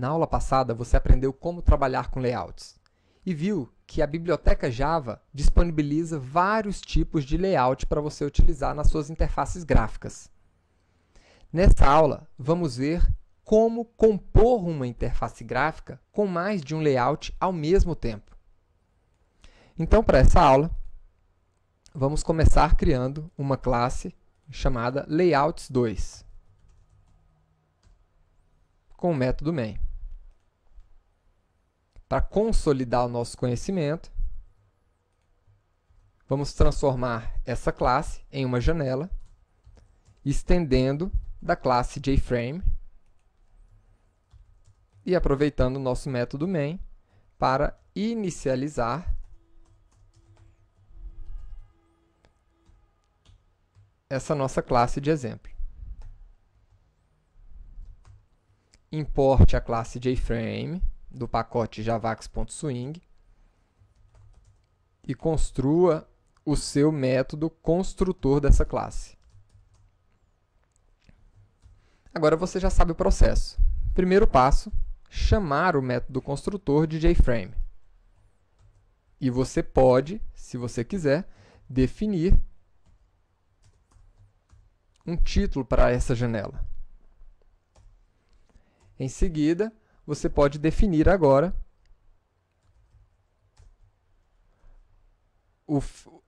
Na aula passada, você aprendeu como trabalhar com layouts e viu que a biblioteca Java disponibiliza vários tipos de layout para você utilizar nas suas interfaces gráficas. Nesta aula, vamos ver como compor uma interface gráfica com mais de um layout ao mesmo tempo. Então, para essa aula, vamos começar criando uma classe chamada Layouts2 com o método main para consolidar o nosso conhecimento, vamos transformar essa classe em uma janela, estendendo da classe JFrame e aproveitando o nosso método main para inicializar essa nossa classe de exemplo. Importe a classe JFrame do pacote javax.swing e construa o seu método construtor dessa classe. Agora você já sabe o processo. Primeiro passo, chamar o método construtor de JFrame. E você pode, se você quiser, definir um título para essa janela. Em seguida, você pode definir agora o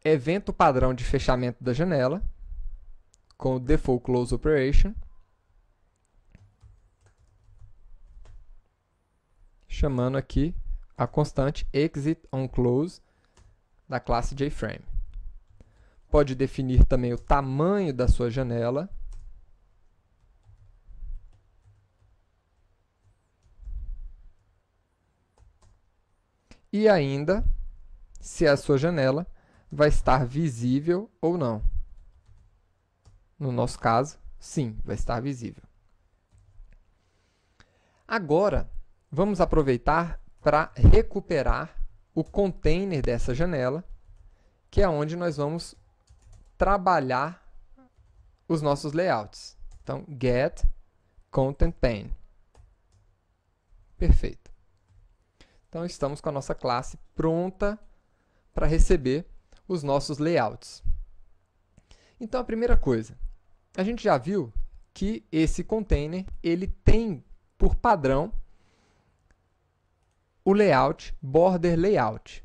evento padrão de fechamento da janela com o default close operation chamando aqui a constante exit on close da classe JFrame. Pode definir também o tamanho da sua janela e ainda se a sua janela vai estar visível ou não. No nosso caso, sim, vai estar visível. Agora, vamos aproveitar para recuperar o container dessa janela, que é onde nós vamos trabalhar os nossos layouts. Então, get content pane. Perfeito. Então estamos com a nossa classe pronta para receber os nossos layouts. Então a primeira coisa, a gente já viu que esse container ele tem por padrão o layout border layout.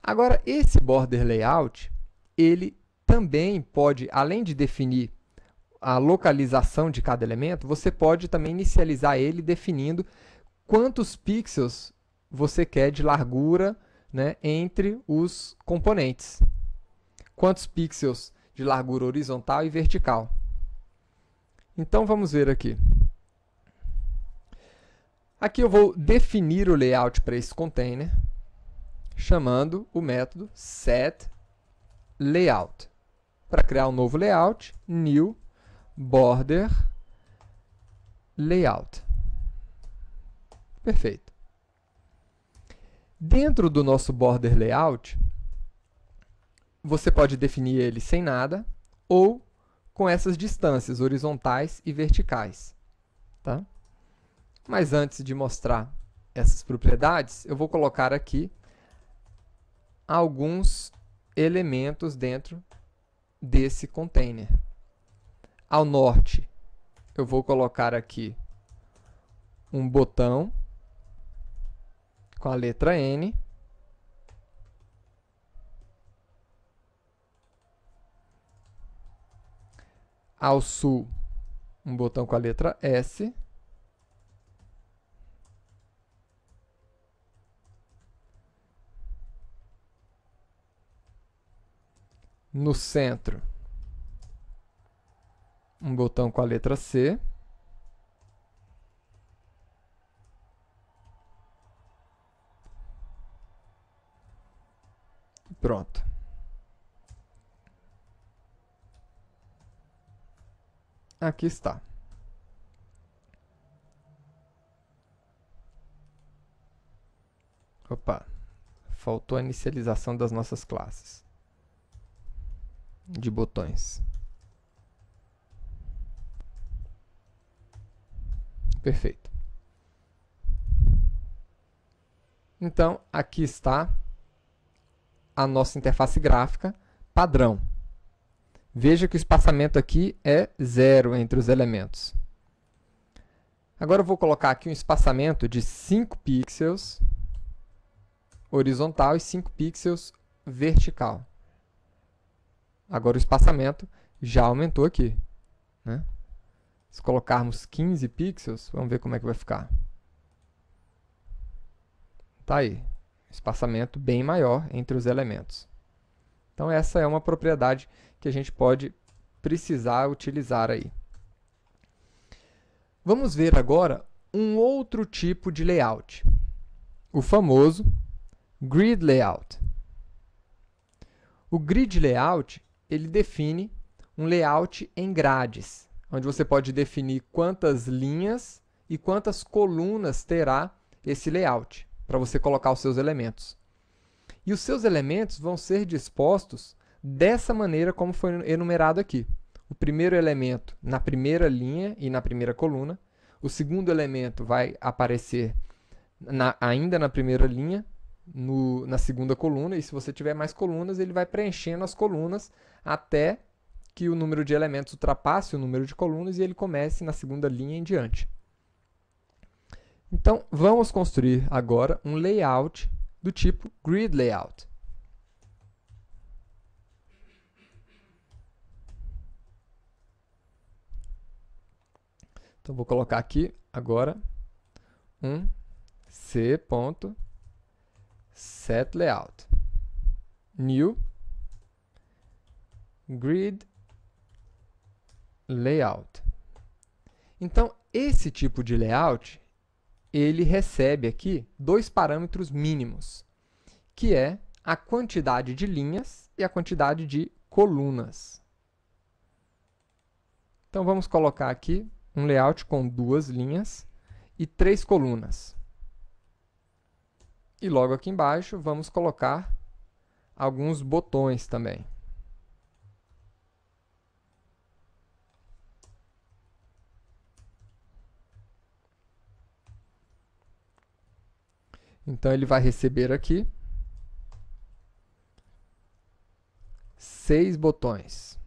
Agora esse border layout ele também pode, além de definir a localização de cada elemento, você pode também inicializar ele definindo quantos pixels você quer de largura né, entre os componentes. Quantos pixels de largura horizontal e vertical. Então vamos ver aqui. Aqui eu vou definir o layout para esse container, chamando o método setLayout. Para criar um novo layout, new border layout. Perfeito. Dentro do nosso border layout, você pode definir ele sem nada ou com essas distâncias horizontais e verticais. Tá? Mas antes de mostrar essas propriedades, eu vou colocar aqui alguns elementos dentro desse container. Ao norte, eu vou colocar aqui um botão com a letra N. Ao sul, um botão com a letra S. No centro, um botão com a letra C. Pronto. Aqui está. Opa, faltou a inicialização das nossas classes de botões. Perfeito. Então, aqui está a nossa interface gráfica padrão. Veja que o espaçamento aqui é zero entre os elementos. Agora eu vou colocar aqui um espaçamento de 5 pixels horizontal e 5 pixels vertical. Agora o espaçamento já aumentou aqui. Né? Se colocarmos 15 pixels, vamos ver como é que vai ficar. Tá aí, espaçamento bem maior entre os elementos. Então essa é uma propriedade que a gente pode precisar utilizar aí. Vamos ver agora um outro tipo de layout, o famoso grid layout. O grid layout ele define um layout em grades, onde você pode definir quantas linhas e quantas colunas terá esse layout para você colocar os seus elementos. E os seus elementos vão ser dispostos dessa maneira como foi enumerado aqui. O primeiro elemento na primeira linha e na primeira coluna. O segundo elemento vai aparecer na, ainda na primeira linha, no, na segunda coluna. E se você tiver mais colunas, ele vai preenchendo as colunas até que o número de elementos ultrapasse o número de colunas e ele comece na segunda linha em diante. Então, vamos construir agora um layout do tipo grid layout. Então, vou colocar aqui agora um c.setLayout new grid layout. Então, esse tipo de layout ele recebe aqui dois parâmetros mínimos, que é a quantidade de linhas e a quantidade de colunas. Então vamos colocar aqui um layout com duas linhas e três colunas. E logo aqui embaixo vamos colocar alguns botões também. Então ele vai receber aqui seis botões.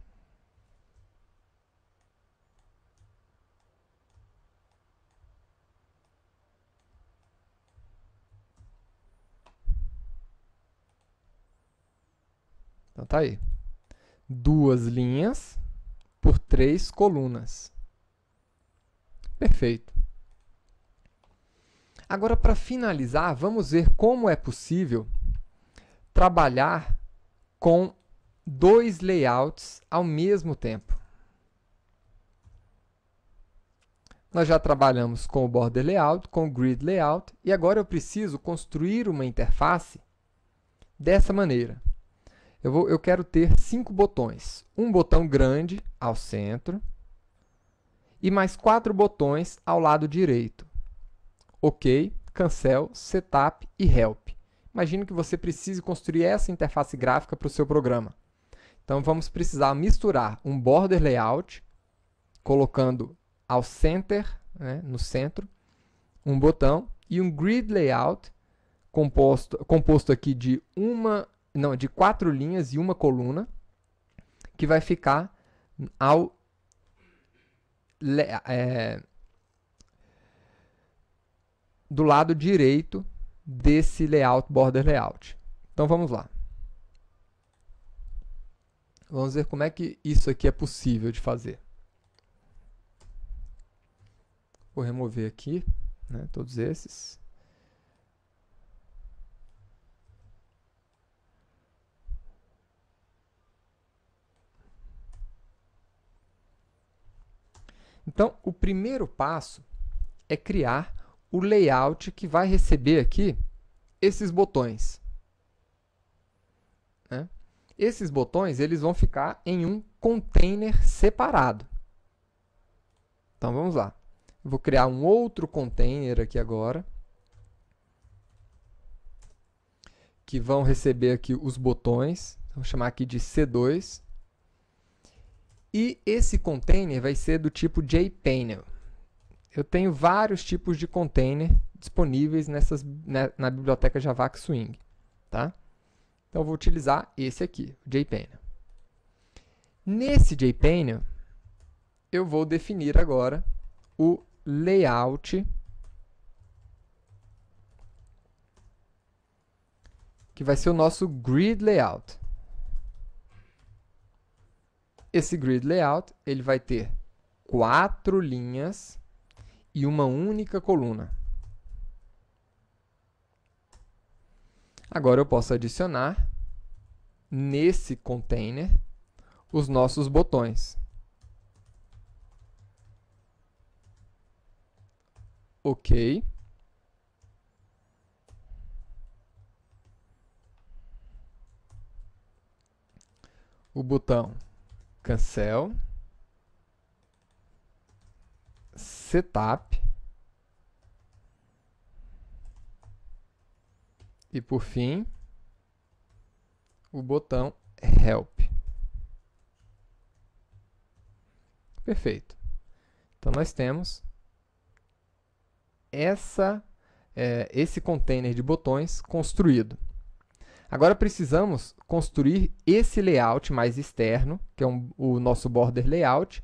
Então tá aí. Duas linhas por três colunas. Perfeito. Agora, para finalizar, vamos ver como é possível trabalhar com dois layouts ao mesmo tempo. Nós já trabalhamos com o border layout, com o grid layout, e agora eu preciso construir uma interface dessa maneira. Eu, vou, eu quero ter cinco botões. Um botão grande ao centro e mais quatro botões ao lado direito. OK, Cancel, Setup e Help. Imagino que você precise construir essa interface gráfica para o seu programa. Então vamos precisar misturar um border layout, colocando ao center, né, no centro, um botão e um grid layout composto, composto aqui de uma, não, de quatro linhas e uma coluna, que vai ficar ao é, do lado direito desse layout, border layout. Então vamos lá. Vamos ver como é que isso aqui é possível de fazer. Vou remover aqui, né, todos esses. Então, o primeiro passo é criar o layout que vai receber aqui esses botões. Né? Esses botões eles vão ficar em um container separado. Então vamos lá. Eu vou criar um outro container aqui agora. Que vão receber aqui os botões. Então, vou chamar aqui de C2. E esse container vai ser do tipo JPanel eu tenho vários tipos de container disponíveis nessas, na, né, na biblioteca Javax Swing. Tá? Então, eu vou utilizar esse aqui, o JPanel. Nesse JPanel, eu vou definir agora o layout que vai ser o nosso grid layout. Esse grid layout, ele vai ter quatro linhas e uma única coluna. Agora eu posso adicionar nesse container os nossos botões. OK. O botão cancel setup. E por fim, o botão help. Perfeito. Então nós temos essa, é, esse container de botões construído. Agora precisamos construir esse layout mais externo, que é um, o nosso border layout,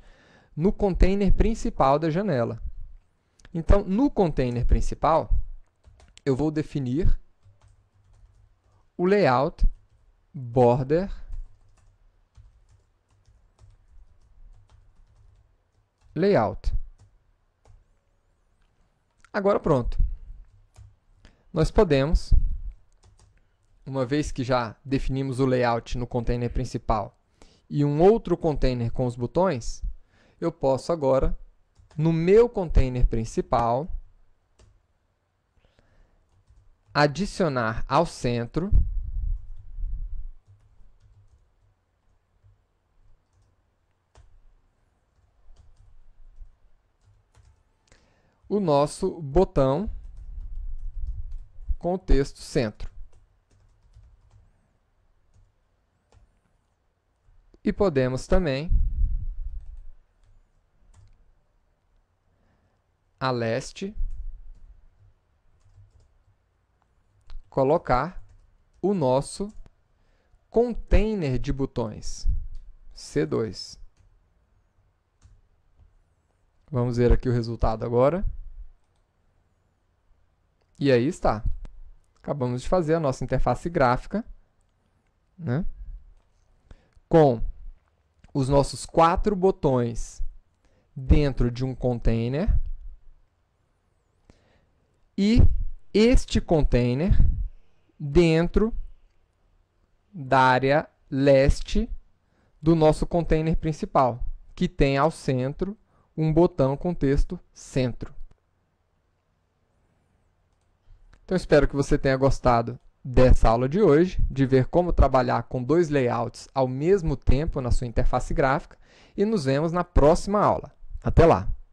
no container principal da janela. Então, no container principal, eu vou definir o layout border layout. Agora pronto. Nós podemos, uma vez que já definimos o layout no container principal e um outro container com os botões, eu posso agora, no meu container principal, adicionar ao centro o nosso botão com o texto centro. E podemos também a leste, colocar o nosso container de botões, C2. Vamos ver aqui o resultado agora. E aí está. Acabamos de fazer a nossa interface gráfica, né? com os nossos quatro botões dentro de um container e este container dentro da área leste do nosso container principal, que tem ao centro um botão com texto centro. Então, espero que você tenha gostado dessa aula de hoje, de ver como trabalhar com dois layouts ao mesmo tempo na sua interface gráfica, e nos vemos na próxima aula. Até lá!